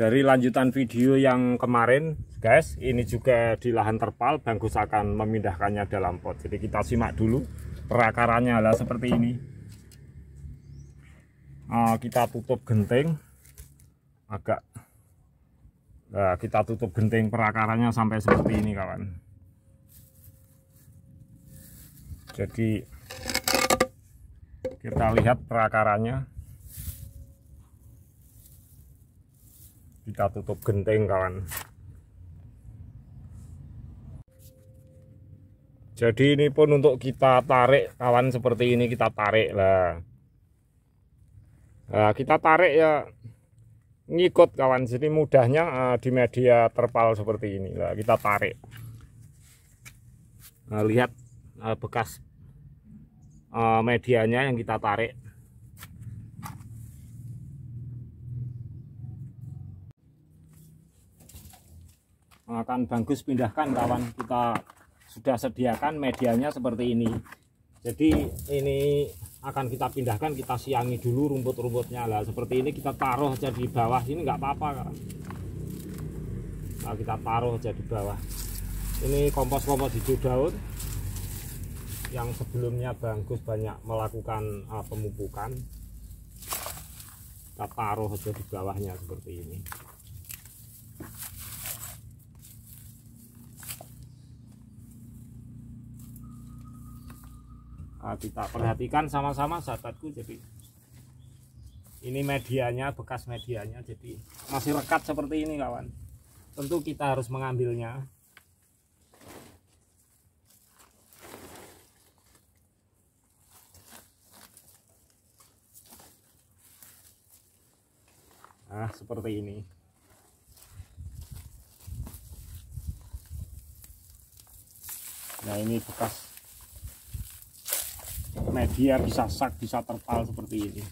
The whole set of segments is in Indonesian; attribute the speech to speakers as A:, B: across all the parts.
A: dari lanjutan video yang kemarin guys ini juga di lahan terpal Gus akan memindahkannya dalam pot jadi kita simak dulu perakarannya lah seperti ini nah, kita tutup genting agak nah, kita tutup genting perakarannya sampai seperti ini kawan jadi kita lihat perakarannya kita tutup genteng kawan jadi ini pun untuk kita tarik kawan seperti ini kita tarik lah nah, kita tarik ya ngikut kawan jadi mudahnya uh, di media terpal seperti ini lah kita tarik nah, lihat uh, bekas uh, medianya yang kita tarik akan bagus pindahkan kawan kita sudah sediakan medianya seperti ini jadi ini akan kita pindahkan kita siangi dulu rumput-rumputnya lah seperti ini kita taruh aja di bawah ini nggak apa-apa nah, kita taruh aja di bawah ini kompos-kompos hijau daun yang sebelumnya bagus banyak melakukan eh, pemupukan kita taruh aja di bawahnya seperti ini nah, kita perhatikan sama-sama sahabatku jadi ini medianya bekas medianya jadi masih rekat seperti ini kawan tentu kita harus mengambilnya nah seperti ini nah ini bekas media bisa sak bisa terpal seperti ini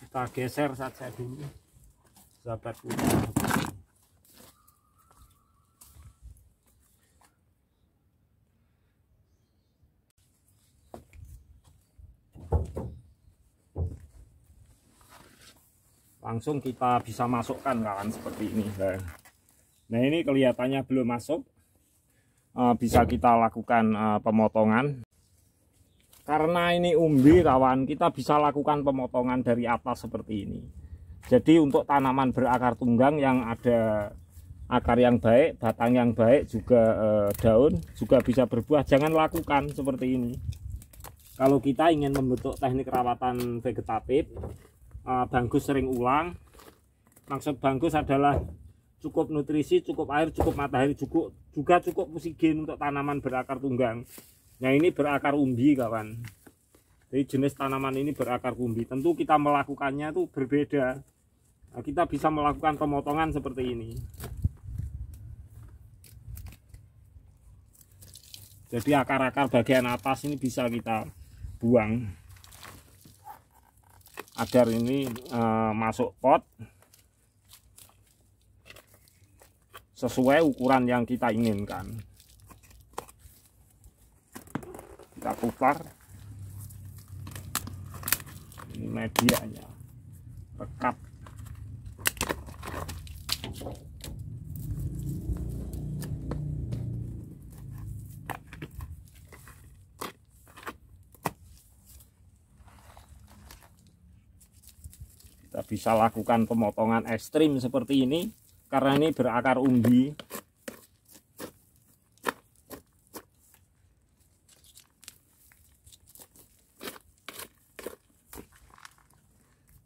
A: kita geser saja dulu sahabat punya langsung kita bisa masukkan kawan seperti ini nah, nah ini kelihatannya belum masuk eh, bisa kita lakukan eh, pemotongan karena ini umbi kawan kita bisa lakukan pemotongan dari atas seperti ini jadi untuk tanaman berakar tunggang yang ada akar yang baik batang yang baik juga eh, daun juga bisa berbuah jangan lakukan seperti ini kalau kita ingin membentuk teknik rawatan vegetatif uh, eh, bangkus sering ulang maksud bangkus adalah cukup nutrisi cukup air cukup matahari cukup juga cukup musigen untuk tanaman berakar tunggang nah ini berakar umbi kawan jadi jenis tanaman ini berakar umbi tentu kita melakukannya tuh berbeda nah, kita bisa melakukan pemotongan seperti ini jadi akar-akar bagian atas ini bisa kita buang agar ini e, masuk pot sesuai ukuran yang kita inginkan kita putar ini medianya rekap kita bisa lakukan pemotongan ekstrim seperti ini karena ini berakar umbi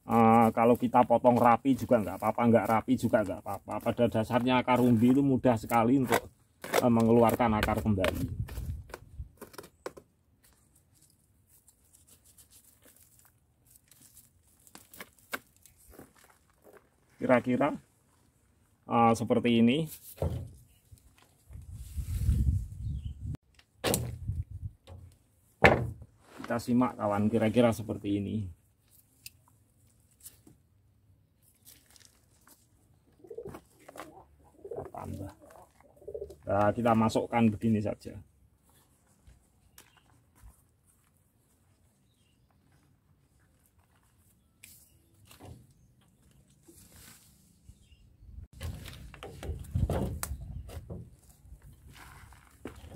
A: Uh, kalau kita potong rapi juga nggak apa-apa, nggak rapi juga nggak apa-apa. Pada dasarnya akar umbi itu mudah sekali untuk uh, mengeluarkan akar kembali. kira-kira uh, seperti ini kita simak kawan kira-kira seperti ini kita tambah nah, kita masukkan begini saja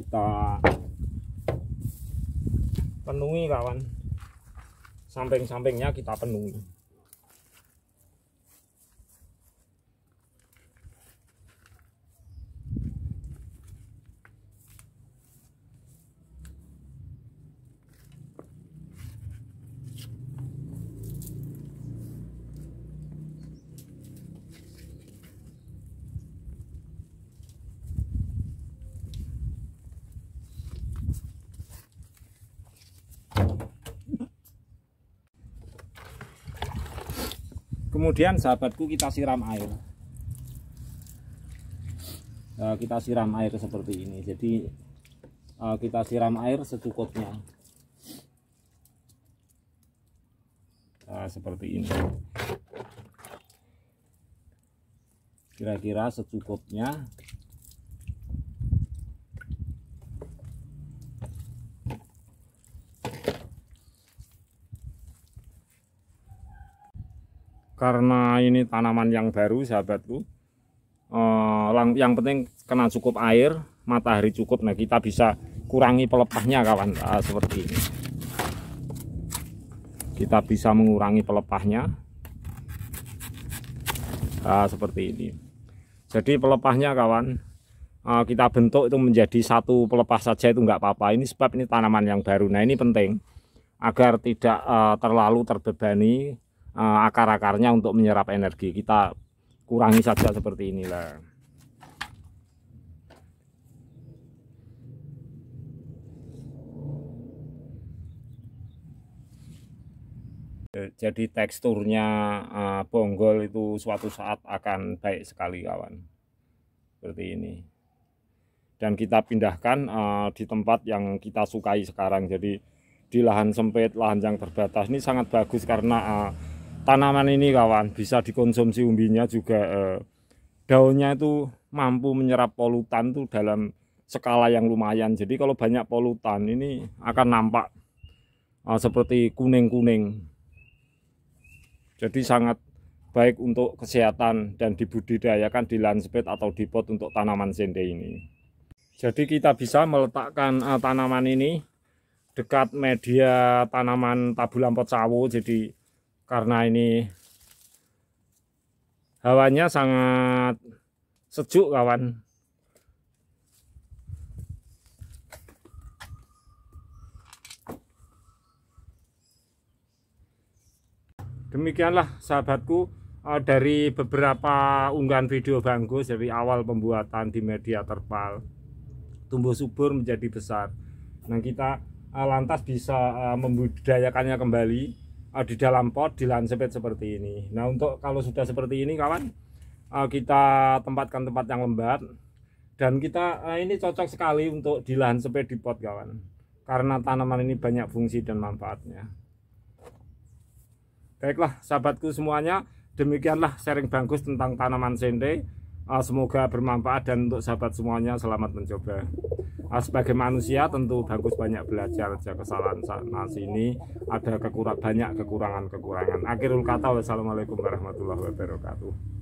A: kita penuhi kawan samping-sampingnya kita penuhi kemudian sahabatku kita siram air eh, kita siram air seperti ini jadi eh, kita siram air secukupnya nah, seperti ini kira-kira secukupnya karena ini tanaman yang baru sahabatku eh, yang penting kena cukup air matahari cukup nah kita bisa kurangi pelepahnya kawan ah, seperti ini kita bisa mengurangi pelepahnya nah, seperti ini jadi pelepahnya kawan ah, kita bentuk itu menjadi satu pelepah saja itu nggak apa-apa ini sebab ini tanaman yang baru nah ini penting agar tidak ah, terlalu terbebani Eh, akar-akarnya untuk menyerap energi kita kurangi saja seperti inilah eh, jadi teksturnya eh, bonggol itu suatu saat akan baik sekali kawan seperti ini dan kita pindahkan di tempat yang kita sukai sekarang jadi di lahan sempit lahan yang terbatas ini sangat bagus karena uh, tanaman ini kawan bisa dikonsumsi umbinya juga eh, daunnya itu mampu menyerap polutan tuh dalam skala yang lumayan jadi kalau banyak polutan ini akan nampak eh, seperti kuning-kuning jadi sangat baik untuk kesehatan dan dibudidayakan di landscape atau di pot untuk tanaman sende ini jadi kita bisa meletakkan eh, tanaman ini dekat media tanaman tabulan pot sawo jadi karena ini hawanya sangat sejuk kawan demikianlah sahabatku eh, dari beberapa unggahan video Bang dari awal pembuatan di media terpal tumbuh subur menjadi besar nah kita eh, lantas bisa eh, membudidayakannya kembali Ah, di dalam pot dilansepet seperti ini nah untuk kalau sudah seperti ini kawan ah, kita tempatkan tempat yang lembat dan kita ah, ini cocok sekali untuk di lahan sepet di pot kawan karena tanaman ini banyak fungsi dan manfaatnya baiklah sahabatku semuanya demikianlah sharing bagus tentang tanaman sendai. Ah, semoga bermanfaat dan untuk sahabat semuanya selamat mencoba. Ah, sebagai manusia tentu bagus banyak belajar aja kesalahan sana ini ada kekurangan banyak kekurangan kekurangan. Akhirul kata wassalamualaikum warahmatullahi wabarakatuh.